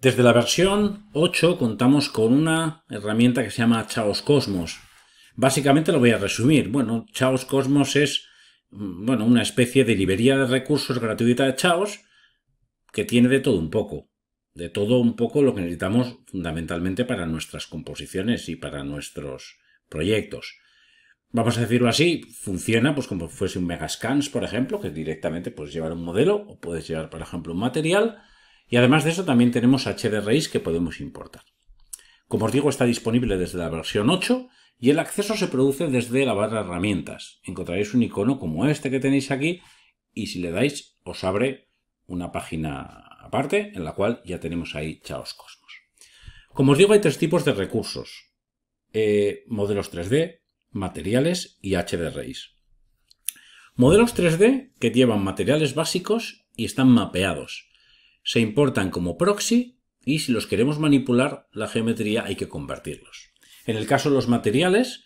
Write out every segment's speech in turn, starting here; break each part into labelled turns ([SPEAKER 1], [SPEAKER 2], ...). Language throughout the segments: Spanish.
[SPEAKER 1] Desde la versión 8 contamos con una herramienta que se llama Chaos Cosmos. Básicamente lo voy a resumir. Bueno, Chaos Cosmos es mm, bueno, una especie de librería de recursos gratuita de Chaos que tiene de todo un poco. De todo un poco lo que necesitamos fundamentalmente para nuestras composiciones y para nuestros proyectos vamos a decirlo así, funciona pues como fuese un Megascans, por ejemplo, que directamente puedes llevar un modelo o puedes llevar, por ejemplo, un material. Y además de eso también tenemos HDRIs que podemos importar. Como os digo, está disponible desde la versión 8 y el acceso se produce desde la barra herramientas. Encontraréis un icono como este que tenéis aquí y si le dais os abre una página aparte en la cual ya tenemos ahí Chaos Cosmos. Como os digo, hay tres tipos de recursos. Eh, modelos 3D, materiales y HDRIs. Modelos 3D que llevan materiales básicos y están mapeados. Se importan como proxy y si los queremos manipular, la geometría hay que convertirlos. En el caso de los materiales,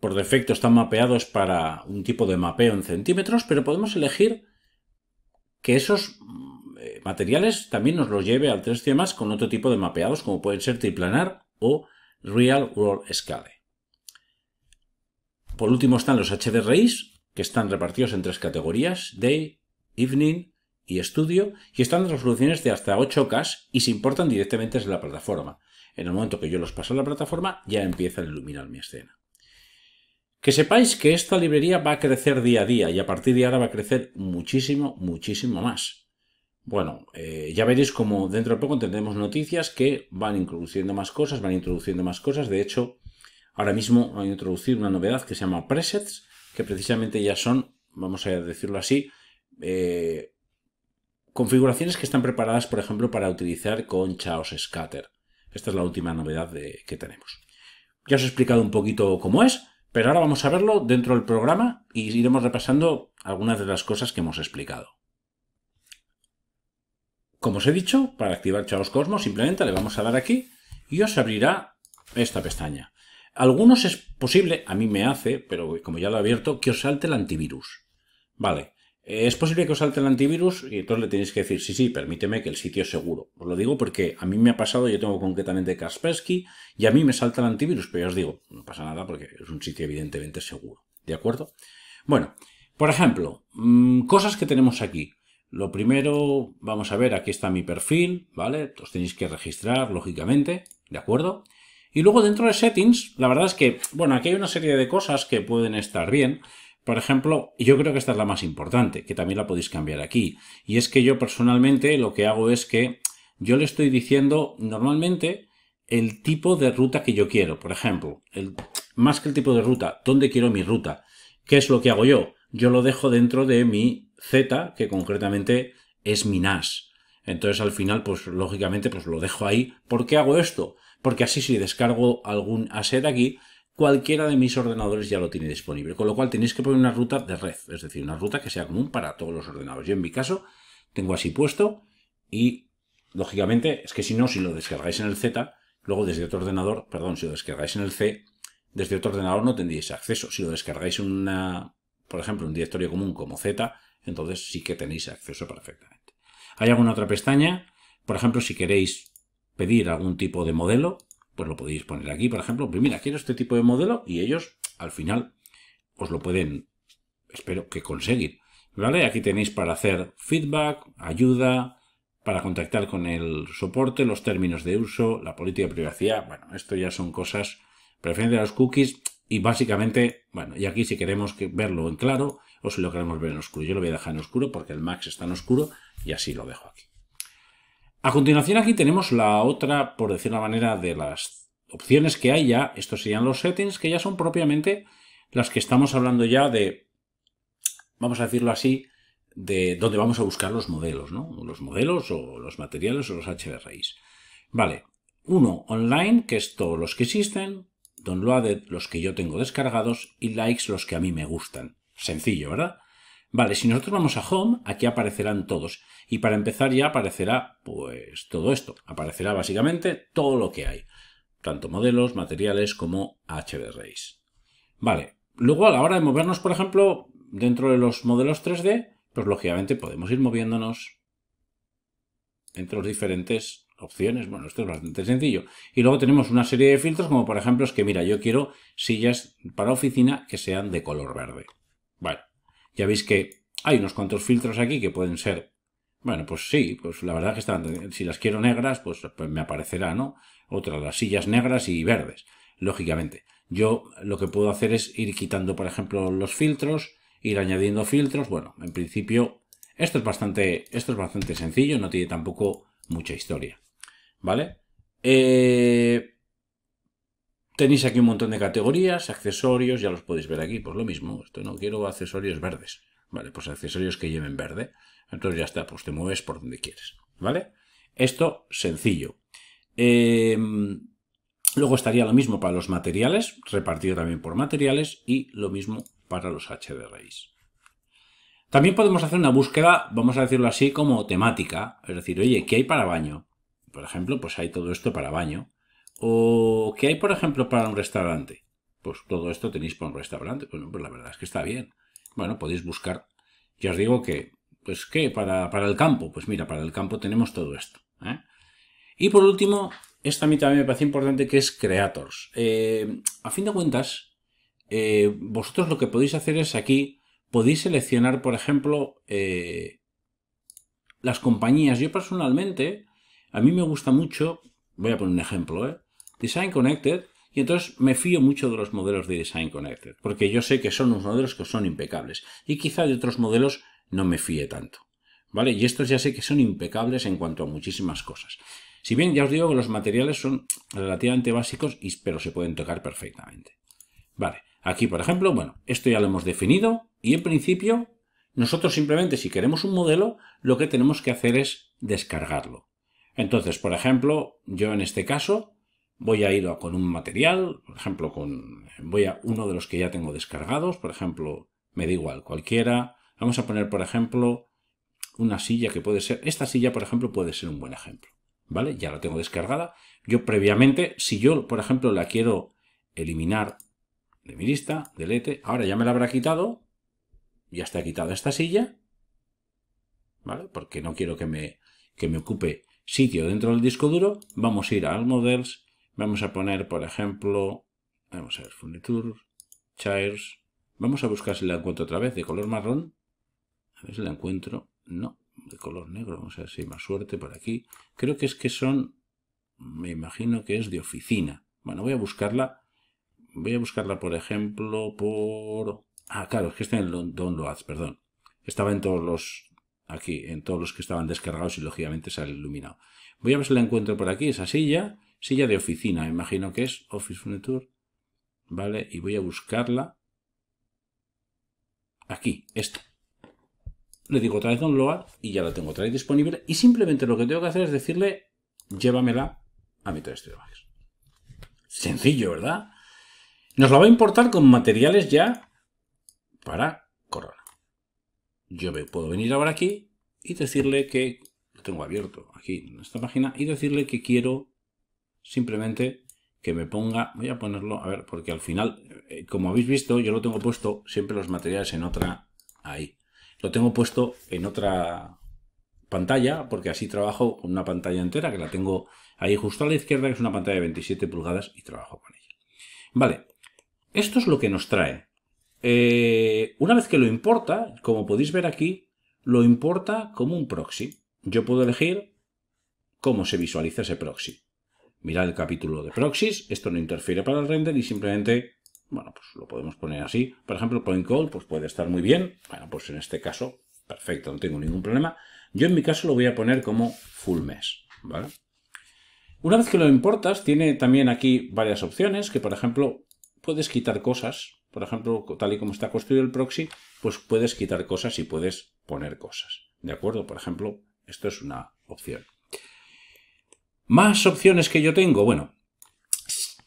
[SPEAKER 1] por defecto están mapeados para un tipo de mapeo en centímetros, pero podemos elegir que esos eh, materiales también nos los lleve al 3D más con otro tipo de mapeados, como pueden ser triplanar o Real World Scale. Por último están los HDRIs, que están repartidos en tres categorías, Day, Evening y Estudio, y están en resoluciones de hasta 8K y se importan directamente desde la plataforma. En el momento que yo los paso a la plataforma, ya empieza a iluminar mi escena. Que sepáis que esta librería va a crecer día a día y a partir de ahora va a crecer muchísimo, muchísimo más. Bueno, eh, ya veréis como dentro de poco tendremos noticias que van introduciendo más cosas, van introduciendo más cosas. De hecho, Ahora mismo voy a introducir una novedad que se llama presets, que precisamente ya son, vamos a decirlo así, eh, configuraciones que están preparadas, por ejemplo, para utilizar con Chaos Scatter. Esta es la última novedad que tenemos. Ya os he explicado un poquito cómo es, pero ahora vamos a verlo dentro del programa y iremos repasando algunas de las cosas que hemos explicado. Como os he dicho, para activar Chaos Cosmos simplemente le vamos a dar aquí y os abrirá esta pestaña. Algunos es posible, a mí me hace, pero como ya lo he abierto, que os salte el antivirus. Vale, es posible que os salte el antivirus y entonces le tenéis que decir, sí, sí, permíteme que el sitio es seguro. Os lo digo porque a mí me ha pasado, yo tengo concretamente Kaspersky y a mí me salta el antivirus, pero ya os digo, no pasa nada porque es un sitio evidentemente seguro. ¿De acuerdo? Bueno, por ejemplo, mm, cosas que tenemos aquí. Lo primero, vamos a ver, aquí está mi perfil, ¿vale? Os tenéis que registrar, lógicamente, ¿de acuerdo? Y luego dentro de settings, la verdad es que, bueno, aquí hay una serie de cosas que pueden estar bien. Por ejemplo, yo creo que esta es la más importante, que también la podéis cambiar aquí. Y es que yo personalmente lo que hago es que yo le estoy diciendo normalmente el tipo de ruta que yo quiero. Por ejemplo, el, más que el tipo de ruta, dónde quiero mi ruta. ¿Qué es lo que hago yo? Yo lo dejo dentro de mi Z, que concretamente es mi NAS. Entonces al final, pues lógicamente, pues lo dejo ahí. ¿Por qué hago esto? porque así si descargo algún asset aquí, cualquiera de mis ordenadores ya lo tiene disponible, con lo cual tenéis que poner una ruta de red, es decir, una ruta que sea común para todos los ordenadores. Yo en mi caso tengo así puesto y, lógicamente, es que si no, si lo descargáis en el Z, luego desde otro ordenador, perdón, si lo descargáis en el C, desde otro ordenador no tendríais acceso. Si lo descargáis en una, por ejemplo, un directorio común como Z, entonces sí que tenéis acceso perfectamente. Hay alguna otra pestaña, por ejemplo, si queréis pedir algún tipo de modelo, pues lo podéis poner aquí, por ejemplo, pues mira, quiero este tipo de modelo y ellos al final os pues lo pueden, espero que conseguir. ¿Vale? Aquí tenéis para hacer feedback, ayuda, para contactar con el soporte, los términos de uso, la política de privacidad. Bueno, esto ya son cosas preferencia a los cookies y básicamente, bueno, y aquí si queremos verlo en claro o si lo queremos ver en oscuro. Yo lo voy a dejar en oscuro porque el max está en oscuro y así lo dejo aquí. A continuación aquí tenemos la otra, por decir la manera, de las opciones que hay ya. Estos serían los settings, que ya son propiamente las que estamos hablando ya de, vamos a decirlo así, de dónde vamos a buscar los modelos, ¿no? Los modelos o los materiales o los HDRIs. Vale, uno, online, que es todos los que existen, downloaded, los que yo tengo descargados, y likes, los que a mí me gustan. Sencillo, ¿verdad? Vale, si nosotros vamos a Home, aquí aparecerán todos. Y para empezar ya aparecerá, pues, todo esto. Aparecerá básicamente todo lo que hay. Tanto modelos, materiales como HDRIs. Vale, luego a la hora de movernos, por ejemplo, dentro de los modelos 3D, pues lógicamente podemos ir moviéndonos entre las diferentes opciones. Bueno, esto es bastante sencillo. Y luego tenemos una serie de filtros, como por ejemplo es que, mira, yo quiero sillas para oficina que sean de color verde. Vale, ya veis que hay unos cuantos filtros aquí que pueden ser, bueno, pues sí, pues la verdad que están, si las quiero negras, pues, pues, me aparecerá, ¿no? Otras, las sillas negras y verdes, lógicamente. Yo lo que puedo hacer es ir quitando, por ejemplo, los filtros, ir añadiendo filtros, bueno, en principio esto es bastante, esto es bastante sencillo, no tiene tampoco mucha historia, ¿vale? Eh... Tenéis aquí un montón de categorías, accesorios, ya los podéis ver aquí, pues lo mismo, esto no quiero accesorios verdes, ¿vale? Pues accesorios que lleven verde, entonces ya está, pues te mueves por donde quieres, ¿vale? Esto sencillo. Em, luego estaría lo mismo para los materiales, repartido también por materiales, y lo mismo para los HDRIs. También podemos hacer una búsqueda, vamos a decirlo así, como temática, es decir, oye, ¿qué hay para baño? Por ejemplo, pues hay todo esto para baño. ¿O qué hay, por ejemplo, para un restaurante? Pues todo esto tenéis para un restaurante. Bueno, pues la verdad es que está bien. Bueno, podéis buscar. Ya os digo que, pues, ¿qué? Para, el campo. Pues mira, para el campo tenemos todo esto. ¿eh? Y por último, esta a mí también me parece importante, que es Creators. Eh, a fin de cuentas, eh, vosotros lo que podéis hacer es aquí, podéis seleccionar, por ejemplo, las compañías. Yo personalmente, a mí me gusta mucho, voy a poner un ejemplo, ¿eh? Design Connected y entonces me fío mucho de los modelos de Design Connected, porque yo sé que son unos modelos que son impecables y quizá de otros modelos no me fíe tanto. ¿Vale? Y estos ya sé que son impecables en cuanto a muchísimas cosas. Si bien ya os digo que los materiales son relativamente básicos, pero se pueden tocar perfectamente. Vale, aquí por ejemplo, bueno, esto ya lo hemos definido y en principio nosotros simplemente si queremos un modelo, lo que tenemos que hacer es descargarlo. Entonces, por ejemplo, yo en este caso voy a ir con un material, por ejemplo, con, voy a uno de los que ya tengo descargados, por ejemplo, me da igual, cualquiera. Vamos a poner, por ejemplo, una silla que puede ser, esta silla, por ejemplo, puede ser un buen ejemplo, ¿vale? Ya la tengo descargada. Yo previamente, si yo, por ejemplo, la quiero eliminar de mi lista, delete, ahora ya me la habrá quitado, ya está quitada esta silla, ¿vale? Porque no quiero que me, que me ocupe sitio dentro del disco duro, vamos a ir al Models, Vamos a poner, por ejemplo, vamos a ver, Furniture, Chairs. Vamos a buscar si la encuentro otra vez, de color marrón. A ver si la encuentro. No, de color negro. Vamos a ver si hay más suerte por aquí. Creo que es que son, me imagino que es de oficina. Bueno, voy a buscarla. Voy a buscarla, por ejemplo, por... Ah, claro, es que está en Downloads, perdón. Estaba en todos los... Aquí, en todos los que estaban descargados y lógicamente se ha iluminado. Voy a ver si la encuentro por aquí, esa silla. Silla de oficina, imagino que es Office Furniture. Vale, y voy a buscarla. Aquí, esta. Le digo otra vez download y ya la tengo otra vez disponible. Y simplemente lo que tengo que hacer es decirle, llévamela a mi de Sencillo, ¿verdad? Nos la va a importar con materiales ya para Corona. Yo me puedo venir ahora aquí y decirle que... Lo tengo abierto aquí en esta página y decirle que quiero simplemente que me ponga, voy a ponerlo, a ver, porque al final, eh, como habéis visto, yo lo tengo puesto siempre los materiales en otra, ahí, lo tengo puesto en otra pantalla, porque así trabajo con una pantalla entera, que la tengo ahí justo a la izquierda, que es una pantalla de 27 pulgadas, y trabajo con ella. Vale, esto es lo que nos trae. Eh, una vez que lo importa, como podéis ver aquí, lo importa como un proxy. Yo puedo elegir cómo se visualiza ese proxy. Mirad el capítulo de proxies, esto no interfiere para el render y simplemente, bueno, pues lo podemos poner así. Por ejemplo, point call, pues puede estar muy bien. Bueno, pues en este caso, perfecto, no tengo ningún problema. Yo en mi caso lo voy a poner como full mesh, ¿vale? Una vez que lo importas, tiene también aquí varias opciones, que por ejemplo, puedes quitar cosas. Por ejemplo, tal y como está construido el proxy, pues puedes quitar cosas y puedes poner cosas. ¿De acuerdo? Por ejemplo, esto es una opción. Más opciones que yo tengo. Bueno,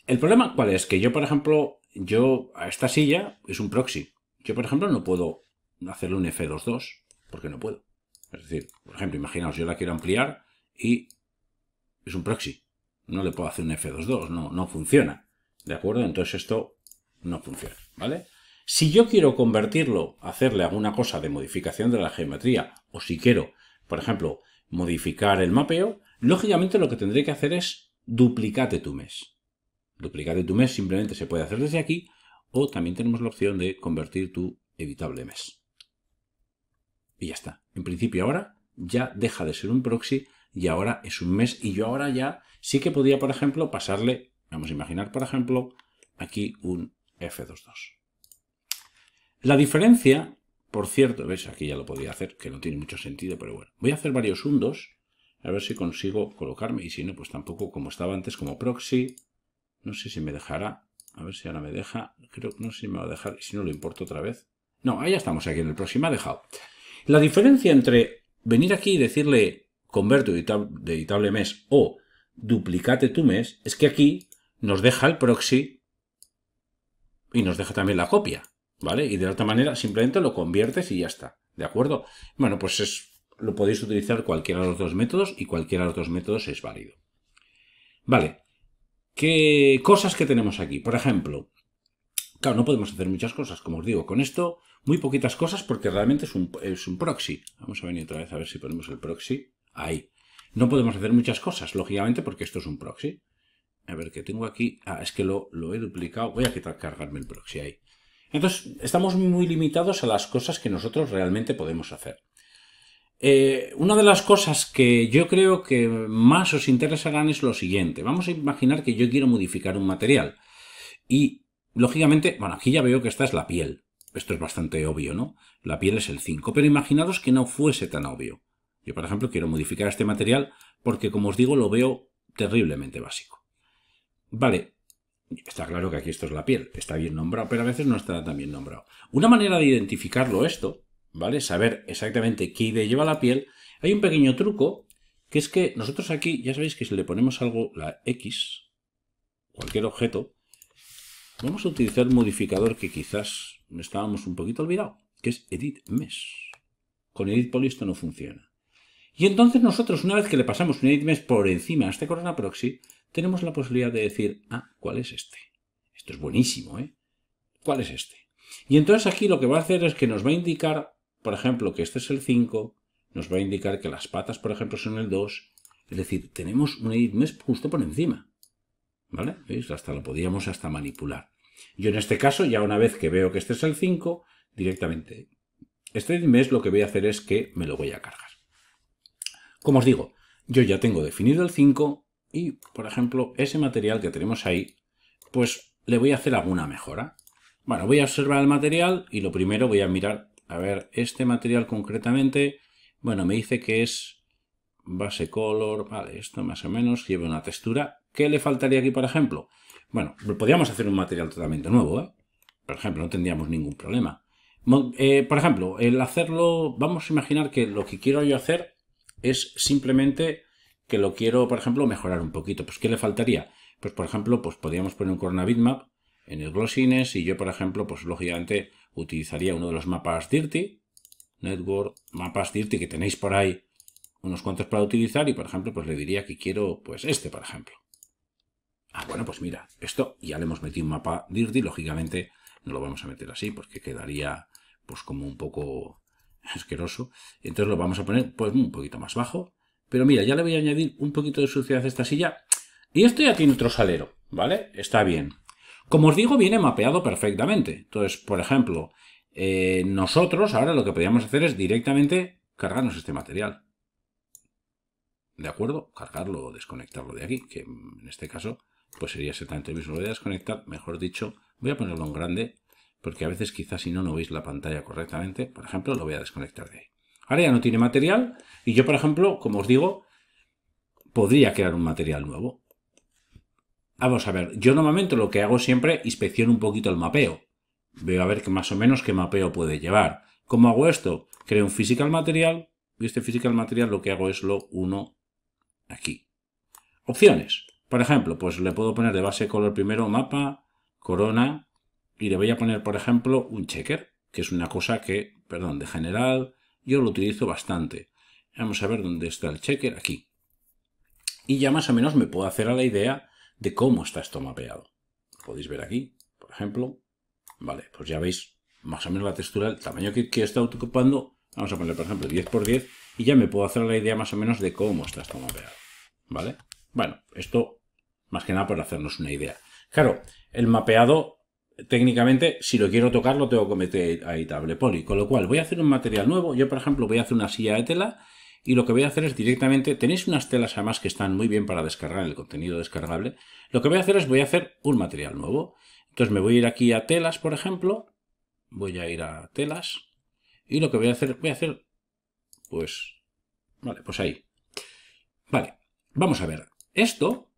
[SPEAKER 1] el problema cuál es que yo, por ejemplo, yo a esta silla es un proxy. Yo, por ejemplo, no puedo hacerle un F22 porque no puedo. Es decir, por ejemplo, imaginaos, yo la quiero ampliar y es un proxy. No le puedo hacer un F22, no, no funciona. ¿De acuerdo? Entonces esto no funciona, ¿vale? Si yo quiero convertirlo, hacerle alguna cosa de modificación de la geometría, o si quiero, por ejemplo, modificar el mapeo, Lógicamente lo que tendré que hacer es duplicate tu mes. Duplicate tu mes simplemente se puede hacer desde aquí o también tenemos la opción de convertir tu evitable mes. Y ya está. En principio ahora ya deja de ser un proxy y ahora es un mes y yo ahora ya sí que podría, por ejemplo, pasarle, vamos a imaginar, por ejemplo, aquí un F22. La diferencia, por cierto, ves, aquí ya lo podía hacer, que no tiene mucho sentido, pero bueno, voy a hacer varios undos a ver si consigo colocarme. Y si no, pues tampoco como estaba antes como proxy. No sé si me dejará. A ver si ahora me deja. Creo, que no sé si me va a dejar. y Si no, lo importo otra vez. No, ahí ya estamos aquí en el próximo. Ha dejado. La diferencia entre venir aquí y decirle converto de editable mes o duplicate tu mes es que aquí nos deja el proxy y nos deja también la copia. ¿Vale? Y de otra manera simplemente lo conviertes y ya está. ¿De acuerdo? Bueno, pues es lo podéis utilizar cualquiera de los dos métodos y cualquiera de los dos métodos es válido. Vale, ¿qué cosas que tenemos aquí? Por ejemplo, claro, no podemos hacer muchas cosas, como os digo, con esto muy poquitas cosas porque realmente es un, proxy. Vamos a venir otra vez a ver si ponemos el proxy. Ahí. No podemos hacer muchas cosas, lógicamente, porque esto es un proxy. A ver, ¿qué tengo aquí... Ah, es que lo, lo he duplicado. Voy a quitar, cargarme el proxy ahí. Entonces, estamos muy limitados a las cosas que nosotros realmente podemos hacer. Eh, una de las cosas que yo creo que más os interesarán es lo siguiente. Vamos a imaginar que yo quiero modificar un material. Y, lógicamente, bueno, aquí ya veo que esta es la piel. Esto es bastante obvio, ¿no? La piel es el 5. Pero imaginaos que no fuese tan obvio. Yo, por ejemplo, quiero modificar este material porque, como os digo, lo veo terriblemente básico. Vale, Está claro que aquí esto es la piel, está bien nombrado, pero a veces no está tan bien nombrado. Una manera de identificarlo esto ¿vale? Saber exactamente qué ID lleva la piel. Hay un pequeño truco, que es que nosotros aquí, ya sabéis que si le ponemos algo, la X, cualquier objeto, vamos a utilizar un modificador que quizás estábamos un poquito olvidado, que es Edit Mesh. Con Edit Poly esto no funciona. Y entonces nosotros, una vez que le pasamos un Edit Mesh por encima a este Corona Proxy, tenemos la posibilidad de decir, ah, ¿cuál es este? Esto es buenísimo, ¿eh? ¿Cuál es este? Y entonces aquí lo que va a hacer es que nos va a indicar por ejemplo, que este es el 5, nos va a indicar que las patas, por ejemplo, son el 2. Es decir, tenemos un edit justo por encima. ¿Vale? ¿Veis? Hasta lo podíamos hasta manipular. Yo en este caso, ya una vez que veo que este es el 5, directamente este edit lo que voy a hacer es que me lo voy a cargar. Como os digo, yo ya tengo definido el 5 y, por ejemplo, ese material que tenemos ahí, pues le voy a hacer alguna mejora. Bueno, voy a observar el material y lo primero voy a mirar a ver, este material concretamente, bueno, me dice que es base color, vale, esto más o menos lleva una textura. ¿Qué le faltaría aquí, por ejemplo? Bueno, podríamos hacer un material totalmente nuevo, ¿eh? Por ejemplo, no tendríamos ningún problema. Eh, por ejemplo, el hacerlo, vamos a imaginar que lo que quiero yo hacer es simplemente que lo quiero, por ejemplo, mejorar un poquito. Pues, ¿qué le faltaría? Pues, por ejemplo, pues podríamos poner un corona bitmap en el glossines y yo, por ejemplo, pues lógicamente utilizaría uno de los mapas Dirty, Network, mapas Dirty que tenéis por ahí unos cuantos para utilizar y, por ejemplo, pues le diría que quiero pues este, por ejemplo. Ah, bueno, pues mira, esto ya le hemos metido un mapa Dirty, lógicamente no lo vamos a meter así porque quedaría pues como un poco asqueroso. Entonces lo vamos a poner pues un poquito más bajo. Pero mira, ya le voy a añadir un poquito de suciedad a esta silla. Y esto ya tiene otro salero, ¿vale? Está bien. Como os digo, viene mapeado perfectamente. Entonces, por ejemplo, eh, nosotros ahora lo que podríamos hacer es directamente cargarnos este material. ¿De acuerdo? Cargarlo o desconectarlo de aquí, que en este caso pues sería exactamente lo mismo. Lo voy a desconectar, mejor dicho, voy a ponerlo en grande, porque a veces quizás si no, no veis la pantalla correctamente. Por ejemplo, lo voy a desconectar de ahí. Ahora ya no tiene material y yo, por ejemplo, como os digo, podría crear un material nuevo. Vamos a ver, yo normalmente lo que hago siempre inspecciono un poquito el mapeo. Veo a ver que más o menos qué mapeo puede llevar. ¿Cómo hago esto? Creo un physical material y este physical material lo que hago es lo uno aquí. Opciones. Por ejemplo, pues le puedo poner de base color primero mapa, corona y le voy a poner, por ejemplo, un checker, que es una cosa que, perdón, de general, yo lo utilizo bastante. Vamos a ver dónde está el checker, aquí. Y ya más o menos me puedo hacer a la idea de cómo está esto mapeado. Podéis ver aquí, por ejemplo. Vale, pues ya veis más o menos la textura, el tamaño que, está ocupando. Vamos a poner, por ejemplo, 10x10 y ya me puedo hacer la idea más o menos de cómo está esto mapeado. ¿Vale? Bueno, esto más que nada para hacernos una idea. Claro, el mapeado técnicamente, si lo quiero tocar, lo tengo que meter ahí, table Poly. Con lo cual, voy a hacer un material nuevo. Yo, por ejemplo, voy a hacer una silla de tela y lo que voy a hacer es directamente, tenéis unas telas además que están muy bien para descargar el contenido descargable, lo que voy a hacer es voy a hacer un material nuevo. Entonces me voy a ir aquí a telas, por ejemplo, voy a ir a telas y lo que voy a hacer, voy a hacer, pues, vale, pues ahí. Vale, vamos a ver, esto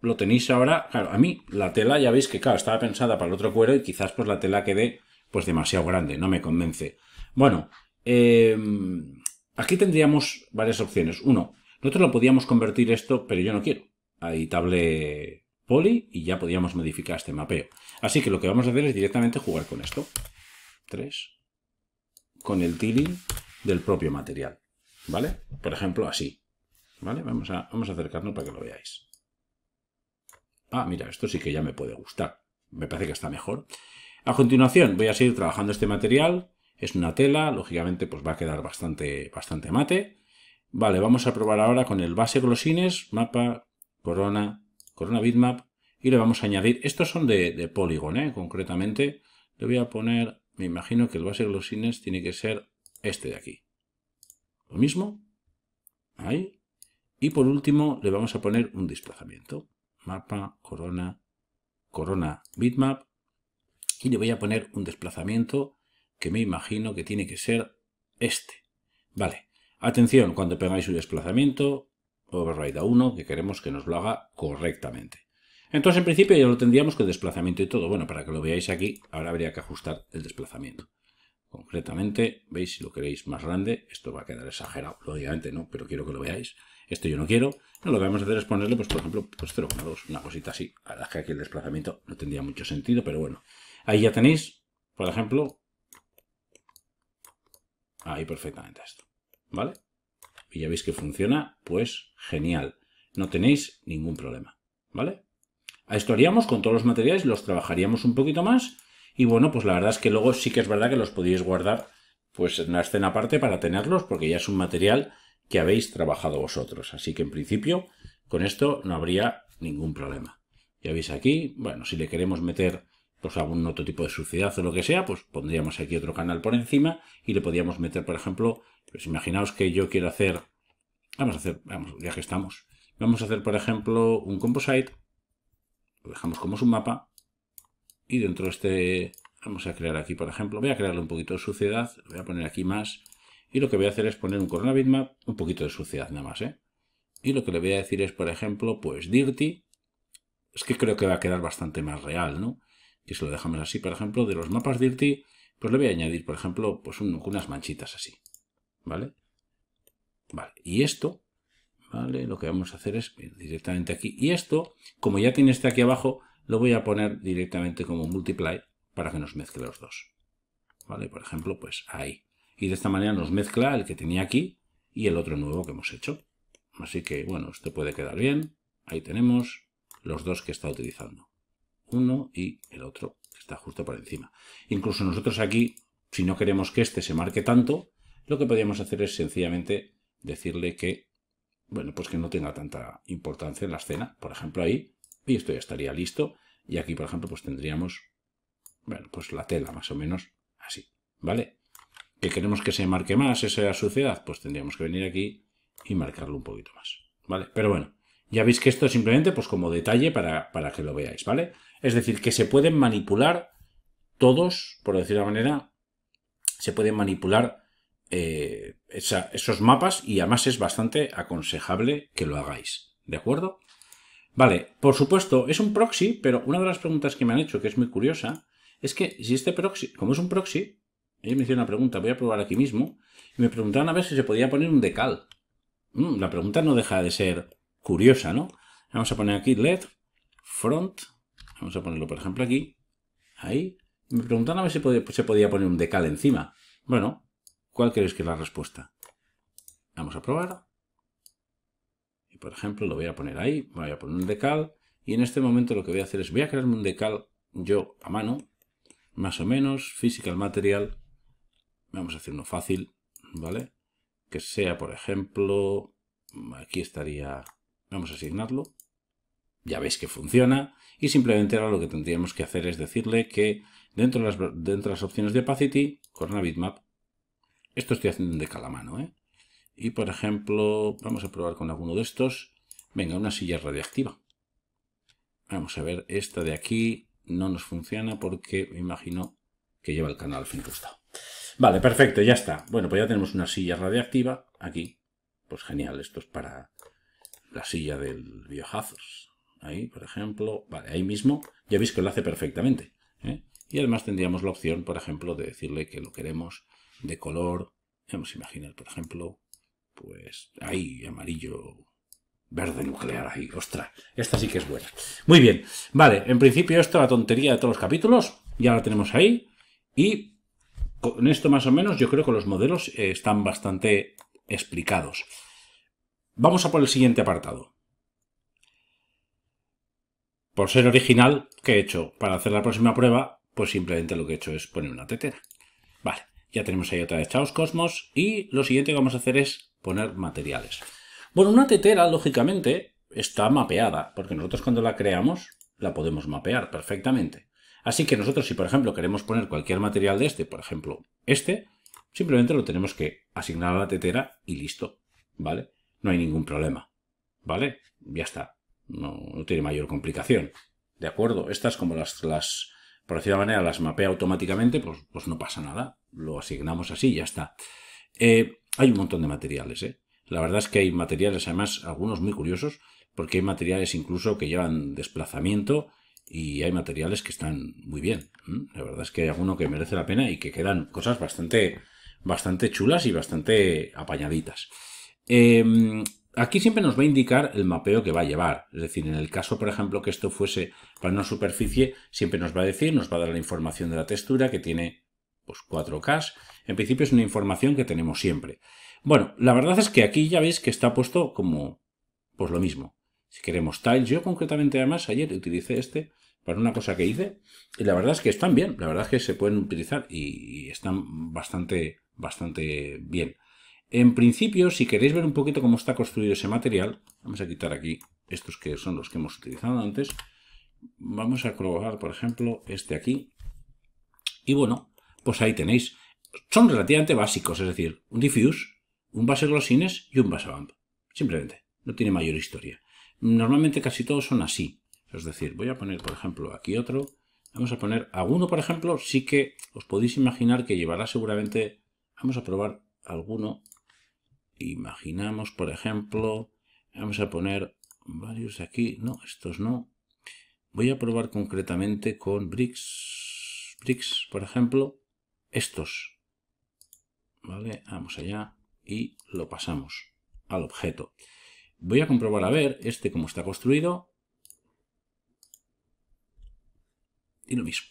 [SPEAKER 1] lo tenéis ahora, claro, a mí la tela ya veis que, claro, estaba pensada para el otro cuero y quizás pues la tela quede pues demasiado grande, no me convence. Bueno, eh, Aquí tendríamos varias opciones. Uno, nosotros lo podíamos convertir esto, pero yo no quiero, editable poly y ya podíamos modificar este mapeo. Así que lo que vamos a hacer es directamente jugar con esto. 3. Con el tiling del propio material. ¿Vale? Por ejemplo, así. ¿Vale? Vamos vamos a acercarnos para que lo veáis. Ah, mira, esto sí que ya me puede gustar. Me parece que está mejor. A continuación voy a seguir trabajando este material es una tela, lógicamente pues va a quedar bastante, bastante mate. Vale, vamos a probar ahora con el base glossines mapa, corona, corona bitmap, y le vamos a añadir, estos son de, de ¿eh? concretamente, le voy a poner, me imagino que el base glossines tiene que ser este de aquí. Lo mismo, ahí, y por último le vamos a poner un desplazamiento, mapa, corona, corona bitmap, y le voy a poner un desplazamiento que me imagino que tiene que ser este. Vale, atención cuando pegáis su desplazamiento, override a 1, que queremos que nos lo haga correctamente. Entonces, en principio ya lo tendríamos que desplazamiento y todo. Bueno, para que lo veáis aquí, ahora habría que ajustar el desplazamiento. Concretamente, veis, si lo queréis más grande, esto va a quedar exagerado, obviamente no, pero quiero que lo veáis. Esto yo no quiero. lo que vamos a hacer es ponerle, pues por ejemplo, pues 0,2, una cosita así. La que aquí el desplazamiento no tendría mucho sentido, pero bueno. Ahí ya tenéis, por ejemplo, Ahí perfectamente esto. ¿Vale? Y ya veis que funciona, pues genial. No tenéis ningún problema. ¿Vale? A esto haríamos con todos los materiales, los trabajaríamos un poquito más. Y bueno, pues la verdad es que luego sí que es verdad que los podéis guardar pues en una escena aparte para tenerlos, porque ya es un material que habéis trabajado vosotros. Así que en principio con esto no habría ningún problema. Ya veis aquí, bueno, si le queremos meter pues algún otro tipo de suciedad o lo que sea, pues pondríamos aquí otro canal por encima y le podríamos meter, por ejemplo, pues imaginaos que yo quiero hacer, vamos a hacer, vamos, ya que estamos, vamos a hacer, por ejemplo, un composite, lo dejamos como su mapa y dentro de este, vamos a crear aquí, por ejemplo, voy a crearle un poquito de suciedad, voy a poner aquí más y lo que voy a hacer es poner un corona bitmap, un poquito de suciedad nada más, ¿eh? Y lo que le voy a decir es, por ejemplo, pues dirty, es que creo que va a quedar bastante más real, ¿no? y se lo dejamos así, por ejemplo, de los mapas dirty, pues le voy a añadir, por ejemplo, pues unas manchitas así, ¿vale? Vale, y esto, ¿vale? Lo que vamos a hacer es directamente aquí, y esto, como ya tiene este aquí abajo, lo voy a poner directamente como multiply para que nos mezcle los dos, ¿vale? Por ejemplo, pues ahí. Y de esta manera nos mezcla el que tenía aquí y el otro nuevo que hemos hecho. Así que, bueno, esto puede quedar bien. Ahí tenemos los dos que está utilizando uno y el otro está justo por encima. Incluso nosotros aquí, si no queremos que este se marque tanto, lo que podríamos hacer es sencillamente decirle que, bueno, pues que no tenga tanta importancia en la escena. Por ejemplo, ahí, y esto ya estaría listo. Y aquí, por ejemplo, pues tendríamos, bueno, pues la tela más o menos así, ¿vale? Que queremos que se marque más esa suciedad, pues tendríamos que venir aquí y marcarlo un poquito más, ¿vale? Pero bueno, ya veis que esto es simplemente pues, como detalle para, que lo veáis, ¿vale? Es decir, que se pueden manipular todos, por decir de manera, se pueden manipular eh, esos mapas y además es bastante aconsejable que lo hagáis, ¿de acuerdo? Vale, por supuesto, es un proxy, pero una de las preguntas que me han hecho, que es muy curiosa, es que si este proxy, como es un proxy, ellos me hicieron una pregunta, voy a probar aquí mismo, y me preguntaron a ver si se podía poner un decal. Mm, la pregunta no deja de ser curiosa, ¿no? Vamos a poner aquí LED, front, vamos a ponerlo por ejemplo aquí, ahí. Me preguntaron a ver si se podía poner un decal encima. Bueno, ¿cuál creéis que es la respuesta? Vamos a probar. Y por ejemplo lo voy a poner ahí, voy a poner un decal. Y en este momento lo que voy a hacer es, voy a crearme un decal yo a mano, más o menos, physical material. Vamos a hacer uno fácil, ¿vale? Que sea, por ejemplo, aquí estaría Vamos a asignarlo. Ya veis que funciona. Y simplemente ahora lo que tendríamos que hacer es decirle que dentro de las, dentro las opciones de opacity, corona bitmap, esto estoy haciendo de calamano, ¿eh? Y por ejemplo, vamos a probar con alguno de estos. Venga, una silla radiactiva. Vamos a ver, esta de aquí no nos funciona porque me imagino que lleva el canal al incrustado. Vale, perfecto, ya está. Bueno, pues ya tenemos una silla radiactiva aquí. Pues genial, esto es para la silla del biohazards. Ahí, por ejemplo, vale, ahí mismo, ya veis que lo hace perfectamente. ¿eh? Y además tendríamos la opción, por ejemplo, de decirle que lo queremos de color, vamos a imaginar, por ejemplo, pues ahí, amarillo, verde nuclear, ahí, ostras, esta sí que es buena. Muy bien, vale, en principio esto la tontería de todos los capítulos, ya la tenemos ahí, y con esto más o menos yo creo que los modelos eh, están bastante explicados. Vamos a por el siguiente apartado. Por ser original, ¿qué he hecho? Para hacer la próxima prueba, pues simplemente lo que he hecho es poner una tetera. Vale, ya tenemos ahí otra de Chaos Cosmos y lo siguiente que vamos a hacer es poner materiales. Bueno, una tetera, lógicamente, está mapeada, porque nosotros cuando la creamos, la podemos mapear perfectamente. Así que nosotros, si por ejemplo queremos poner cualquier material de este, por ejemplo este, simplemente lo tenemos que asignar a la tetera y listo, ¿vale? no hay ningún problema. ¿Vale? Ya está. No, tiene mayor complicación. ¿De acuerdo? Estas, como las, las por decirlo de manera, las mapea automáticamente, pues, pues no pasa nada. Lo asignamos así y ya está. Eh, hay un montón de materiales, ¿eh? La verdad es que hay materiales, además, algunos muy curiosos, porque hay materiales incluso que llevan desplazamiento y hay materiales que están muy bien. La verdad es que hay alguno que merece la pena y que quedan cosas bastante, bastante chulas y bastante apañaditas. Em, aquí siempre nos va a indicar el mapeo que va a llevar. Es decir, en el caso, por ejemplo, que esto fuese para una superficie, siempre nos va a decir, nos va a dar la información de la textura que tiene pues 4K. En principio es una información que tenemos siempre. Bueno, la verdad es que aquí ya veis que está puesto como pues lo mismo. Si queremos tiles, yo concretamente además ayer utilicé este para una cosa que hice y la verdad es que están bien, la verdad es que se pueden utilizar y, y están bastante, bastante bien. En principio, si queréis ver un poquito cómo está construido ese material, vamos a quitar aquí estos que son los que hemos utilizado antes. Vamos a colocar, por ejemplo, este aquí. Y bueno, pues ahí tenéis. Son relativamente básicos, es decir, un diffuse, un base glossines y un base bump. Simplemente, no tiene mayor historia. Normalmente casi todos son así. Es decir, voy a poner, por ejemplo, aquí otro. Vamos a poner alguno, por ejemplo, sí que os podéis imaginar que llevará seguramente... Vamos a probar alguno Imaginamos, por ejemplo, vamos a poner varios aquí. No, estos no. Voy a probar concretamente con bricks. Bricks, por ejemplo, estos. Vale, vamos allá y lo pasamos al objeto. Voy a comprobar a ver este cómo está construido. Y lo mismo.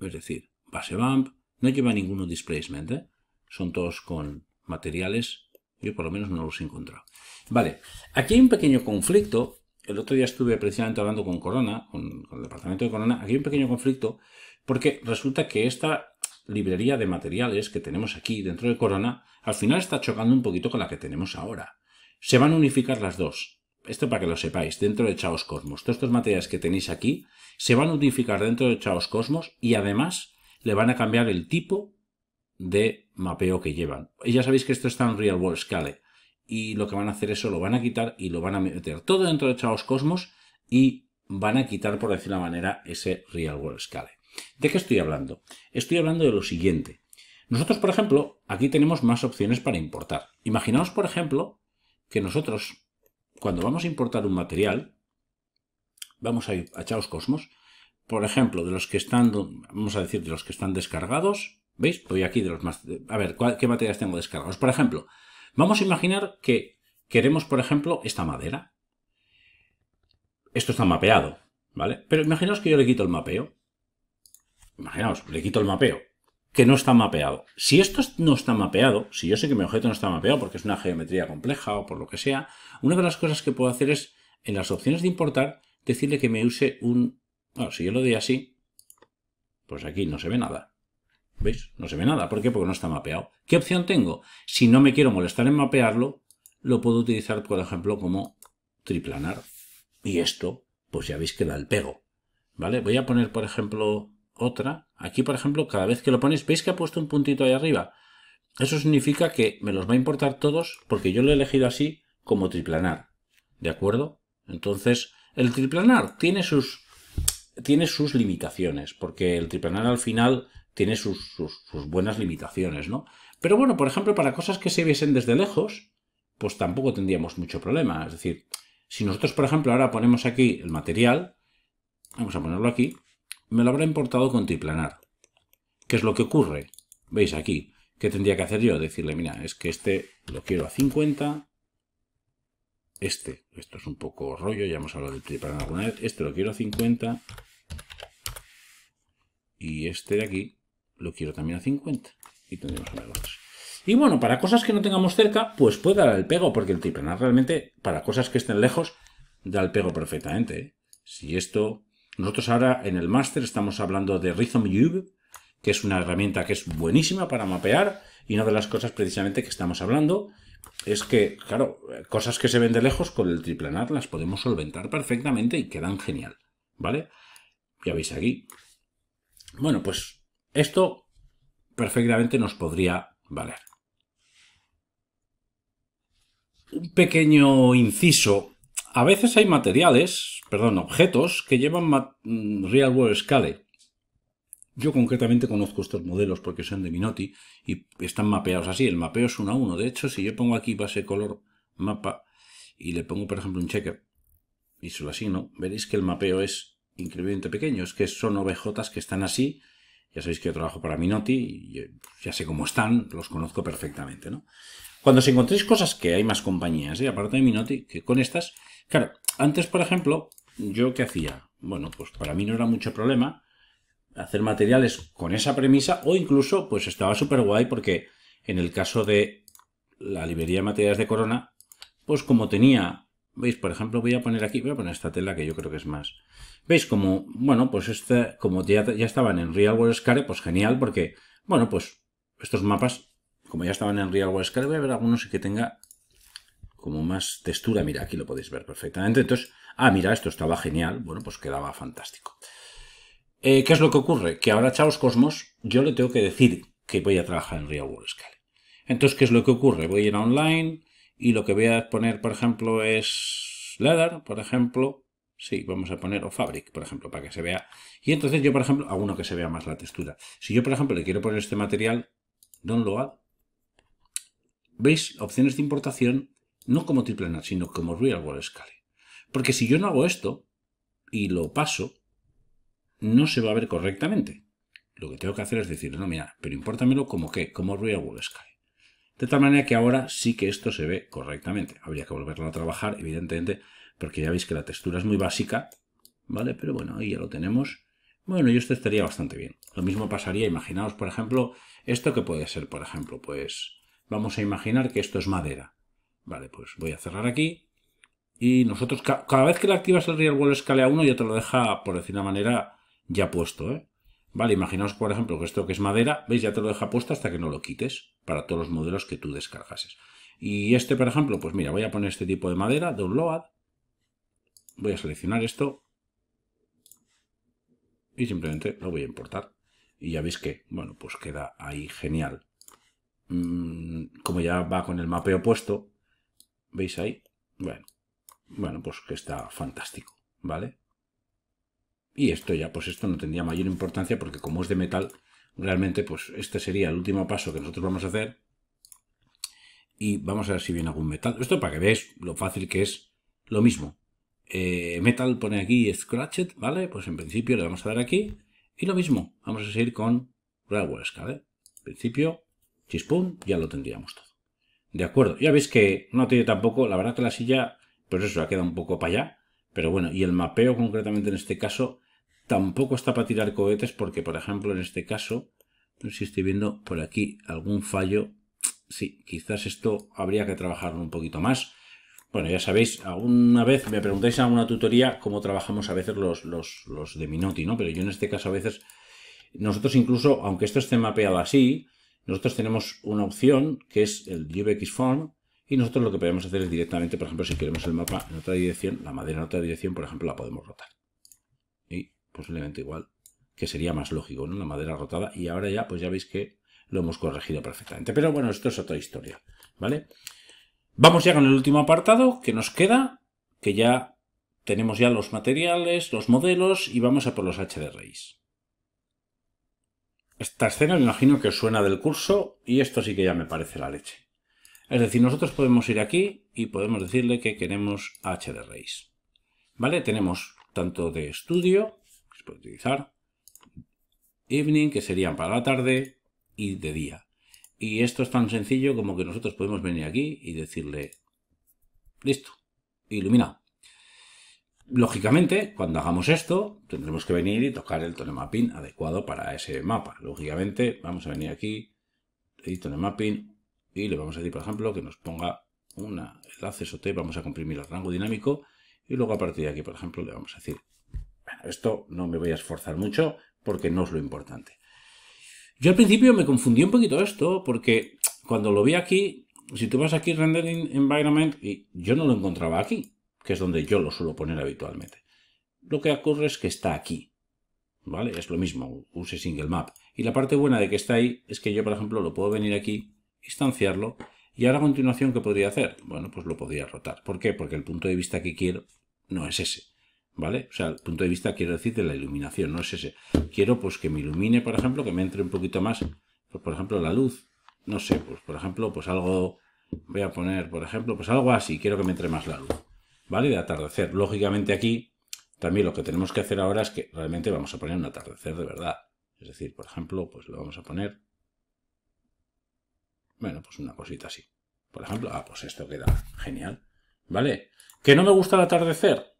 [SPEAKER 1] Es decir, base bump, no lleva ninguno displacement. ¿eh? Son todos con materiales yo por lo menos no los he encontrado. Vale, aquí hay un pequeño conflicto. El otro día estuve precisamente hablando con Corona, con, el departamento de Corona. Aquí hay un pequeño conflicto porque resulta que esta librería de materiales que tenemos aquí dentro de Corona al final está chocando un poquito con la que tenemos ahora. Se van a unificar las dos. Esto para que lo sepáis, dentro de Chaos Cosmos. Todos estos materiales que tenéis aquí se van a unificar dentro de Chaos Cosmos y además le van a cambiar el tipo de mapeo que llevan. ya sabéis que esto está en Real World Scale. Y lo que van a hacer eso lo van a quitar y lo van a meter todo dentro de Chaos Cosmos y van a quitar, por decir la manera, ese Real World Scale. ¿De qué estoy hablando? Estoy hablando de lo siguiente. Nosotros, por ejemplo, aquí tenemos más opciones para importar. Imaginaos, por ejemplo, que nosotros, cuando vamos a importar un material, vamos a, ir a Chaos Cosmos, por ejemplo, de los que están, vamos a decir, de los que están descargados, ¿Veis? Voy aquí de los más... A ver, ¿qué materias tengo descargados? Por ejemplo, vamos a imaginar que queremos, por ejemplo, esta madera. Esto está mapeado, ¿vale? Pero imaginaos que yo le quito el mapeo. Imaginaos, le quito el mapeo, que no está mapeado. Si esto no está mapeado, si yo sé que mi objeto no está mapeado porque es una geometría compleja o por lo que sea, una de las cosas que puedo hacer es, en las opciones de importar, decirle que me use un... Bueno, si yo lo doy así, pues aquí no se ve nada. ¿Veis? No se ve nada. ¿Por qué? Porque no está mapeado. ¿Qué opción tengo? Si no me quiero molestar en mapearlo, lo puedo utilizar, por ejemplo, como triplanar. Y esto, pues ya veis que da el pego. ¿Vale? Voy a poner, por ejemplo, otra. Aquí, por ejemplo, cada vez que lo pones, ¿veis que ha puesto un puntito ahí arriba? Eso significa que me los va a importar todos porque yo lo he elegido así como triplanar. ¿De acuerdo? Entonces, el triplanar tiene sus, tiene sus limitaciones porque el triplanar al final tiene sus, buenas limitaciones, ¿no? Pero bueno, por ejemplo, para cosas que se viesen desde lejos, pues tampoco tendríamos mucho problema. Es decir, si nosotros, por ejemplo, ahora ponemos aquí el material, vamos a ponerlo aquí, me lo habrá importado con triplanar. ¿Qué es lo que ocurre? ¿Veis aquí? ¿Qué tendría que hacer yo? Decirle, mira, es que este lo quiero a 50, este, esto es un poco rollo, ya hemos hablado de triplanar alguna vez, este lo quiero a 50, y este de aquí lo quiero también a 50. Y tendremos a los Y bueno, para cosas que no tengamos cerca, pues puede dar el pego, porque el triplanar realmente, para cosas que estén lejos, da el pego perfectamente. ¿eh? Si esto... Nosotros ahora en el máster estamos hablando de Rhythm Cube, que es una herramienta que es buenísima para mapear, y una de las cosas precisamente que estamos hablando es que, claro, cosas que se ven de lejos con el triplanar las podemos solventar perfectamente y quedan genial, ¿vale? Ya veis aquí. Bueno, pues esto perfectamente nos podría valer. Un pequeño inciso. A veces hay materiales, perdón, objetos que llevan mm, Real World Scale. Yo concretamente conozco estos modelos porque son de Minotti y están mapeados así. El mapeo es uno a uno. De hecho, si yo pongo aquí base color mapa y le pongo, por ejemplo, un checker y se lo asigno, veréis que el mapeo es increíblemente pequeño. Es que son OBJs que están así ya sabéis que yo trabajo para Minotti y eh, ya sé cómo están, los conozco perfectamente, ¿no? Cuando os encontréis cosas que hay más compañías, ¿eh? aparte de Minotti, que con estas... Claro, antes, por ejemplo, ¿yo qué hacía? Bueno, pues para mí no era mucho problema hacer materiales con esa premisa o incluso, pues estaba súper guay porque en el caso de la librería de materiales de Corona, pues como tenía ¿Veis? Por ejemplo, voy a poner aquí, voy a poner esta tela que yo creo que es más. ¿Veis? Como, bueno, pues este, como ya, estaban en Real World Scare, pues genial, porque, bueno, pues estos mapas, como ya estaban en Real World Scare, voy a ver algunos y que tenga como más textura. Mira, aquí lo podéis ver perfectamente. Entonces, ah, mira, esto estaba genial. Bueno, pues quedaba fantástico. Eh, ¿Qué es lo que ocurre? Que ahora, Chaos Cosmos, yo le tengo que decir que voy a trabajar en Real World Scale. Entonces, ¿qué es lo que ocurre? Voy a ir a online, y lo que voy a poner, por ejemplo, es leather, por ejemplo. Sí, vamos a poner o fabric, por ejemplo, para que se vea. Y entonces yo, por ejemplo, hago uno que se vea más la textura. Si yo, por ejemplo, le quiero poner este material, download, veis opciones de importación, no como triple sino como real world scale. Porque si yo no hago esto y lo paso, no se va a ver correctamente. Lo que tengo que hacer es decir, no, mira, pero impórtamelo como qué, como real world scale. De tal manera que ahora sí que esto se ve correctamente. Habría que volverlo a trabajar, evidentemente, porque ya veis que la textura es muy básica, ¿vale? Pero bueno, ahí ya lo tenemos. Bueno, y esto estaría bastante bien. Lo mismo pasaría, imaginaos, por ejemplo, esto que puede ser, por ejemplo, pues vamos a imaginar que esto es madera. Vale, pues voy a cerrar aquí. Y nosotros, cada vez que le activas el Real World Scale a 1, ya te lo deja, por decir una manera, ya puesto, ¿eh? Vale, imaginaos, por ejemplo, que esto que es madera, veis, ya te lo deja puesto hasta que no lo quites, para todos los modelos que tú descargases. Y este, por ejemplo, pues mira, voy a poner este tipo de madera, download, voy a seleccionar esto, y simplemente lo voy a importar. Y ya veis que, bueno, pues queda ahí genial. Mm, como ya va con el mapeo puesto, ¿veis ahí? Bueno, bueno pues que está fantástico, ¿vale? Y esto ya, pues esto no tendría mayor importancia porque como es de metal, realmente pues este sería el último paso que nosotros vamos a hacer. Y vamos a ver si viene algún metal. Esto para que veáis lo fácil que es lo mismo. Eh, metal pone aquí Scratchet, ¿vale? Pues en principio le vamos a dar aquí. Y lo mismo, vamos a seguir con Railware ¿vale? ¿eh? En principio, chispum, ya lo tendríamos todo. De acuerdo, ya veis que no tiene tampoco, la verdad que la silla, pues eso, ha quedado un poco para allá. Pero bueno, y el mapeo concretamente en este caso Tampoco está para tirar cohetes porque, por ejemplo, en este caso, no pues, sé si estoy viendo por aquí algún fallo. Sí, quizás esto habría que trabajarlo un poquito más. Bueno, ya sabéis, alguna vez me preguntáis en alguna tutoría cómo trabajamos a veces los, los, de Minoti, ¿no? Pero yo en este caso a veces, nosotros incluso, aunque esto esté mapeado así, nosotros tenemos una opción que es el UVXForm, Form y nosotros lo que podemos hacer es directamente, por ejemplo, si queremos el mapa en otra dirección, la madera en otra dirección, por ejemplo, la podemos rotar. Y posiblemente igual, que sería más lógico, ¿no? La madera rotada. Y ahora ya, pues ya veis que lo hemos corregido perfectamente. Pero bueno, esto es otra historia, ¿vale? Vamos ya con el último apartado que nos queda, que ya tenemos ya los materiales, los modelos y vamos a por los HDRIs. Esta escena me imagino que os suena del curso y esto sí que ya me parece la leche. Es decir, nosotros podemos ir aquí y podemos decirle que queremos HDRIs. ¿Vale? Tenemos tanto de estudio utilizar. Evening, que serían para la tarde y de día. Y esto es tan sencillo como que nosotros podemos venir aquí y decirle, listo, iluminado Lógicamente, cuando hagamos esto, tendremos que venir y tocar el tone mapping adecuado para ese mapa. Lógicamente, vamos a venir aquí, edit mapping, y le vamos a decir, por ejemplo, que nos ponga un enlace SOT, vamos a comprimir el rango dinámico, y luego a partir de aquí, por ejemplo, le vamos a decir esto no me voy a esforzar mucho porque no es lo importante. Yo al principio me confundí un poquito esto porque cuando lo vi aquí, si tú vas aquí Rendering Environment, y yo no lo encontraba aquí, que es donde yo lo suelo poner habitualmente. Lo que ocurre es que está aquí. ¿Vale? Es lo mismo, use single map. Y la parte buena de que está ahí es que yo, por ejemplo, lo puedo venir aquí, instanciarlo, y ahora a continuación, ¿qué podría hacer? Bueno, pues lo podría rotar. ¿Por qué? Porque el punto de vista que quiero no es ese. ¿Vale? O sea, el punto de vista quiero decir de la iluminación, no es ese. Quiero pues que me ilumine, por ejemplo, que me entre un poquito más, pues, por ejemplo, la luz. No sé, pues por ejemplo, pues algo, voy a poner, por ejemplo, pues algo así, quiero que me entre más la luz. ¿Vale? De atardecer. Lógicamente aquí también lo que tenemos que hacer ahora es que realmente vamos a poner un atardecer de verdad. Es decir, por ejemplo, pues lo vamos a poner, bueno, pues una cosita así. Por ejemplo, ah, pues esto queda genial. ¿Vale? ¿Que no me gusta el atardecer?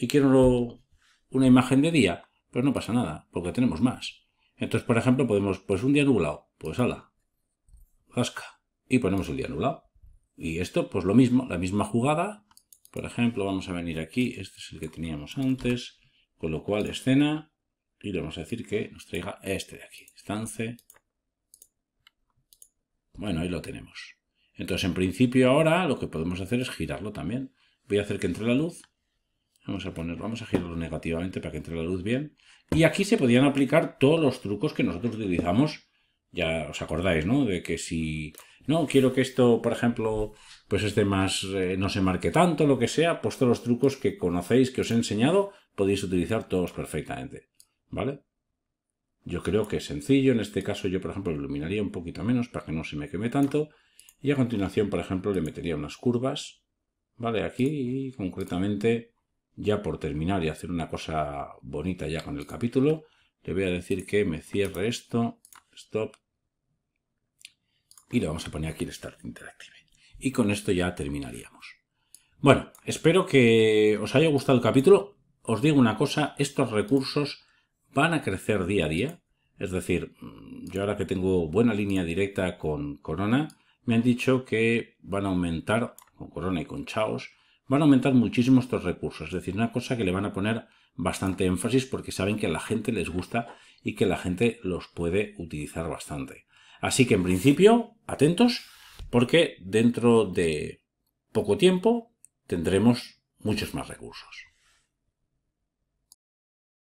[SPEAKER 1] y quiero una imagen de día, pero pues no pasa nada, porque tenemos más. Entonces, por ejemplo, podemos, pues un día nublado, pues ala, rasca, y ponemos el día nublado. Y esto, pues lo mismo, la misma jugada. Por ejemplo, vamos a venir aquí, este es el que teníamos antes, con lo cual escena, y le vamos a decir que nos traiga este de aquí, estance. Bueno, ahí lo tenemos. Entonces, en principio ahora lo que podemos hacer es girarlo también. Voy a hacer que entre la luz Vamos a poner, vamos a girarlo negativamente para que entre la luz bien. Y aquí se podían aplicar todos los trucos que nosotros utilizamos. Ya os acordáis, ¿no? De que si no quiero que esto, por ejemplo, pues esté más, eh, no se marque tanto, lo que sea, pues todos los trucos que conocéis, que os he enseñado, podéis utilizar todos perfectamente. ¿Vale? Yo creo que es sencillo. En este caso yo, por ejemplo, iluminaría un poquito menos para que no se me queme tanto. Y a continuación, por ejemplo, le metería unas curvas. ¿Vale? Aquí y concretamente ya por terminar y hacer una cosa bonita ya con el capítulo, le voy a decir que me cierre esto, stop, y le vamos a poner aquí el Start Interactive. Y con esto ya terminaríamos. Bueno, espero que os haya gustado el capítulo. Os digo una cosa, estos recursos van a crecer día a día. Es decir, yo ahora que tengo buena línea directa con Corona, me han dicho que van a aumentar, con Corona y con Chaos, van a aumentar muchísimo estos recursos. Es decir, una cosa que le van a poner bastante énfasis porque saben que a la gente les gusta y que la gente los puede utilizar bastante. Así que en principio, atentos, porque dentro de poco tiempo tendremos muchos más recursos.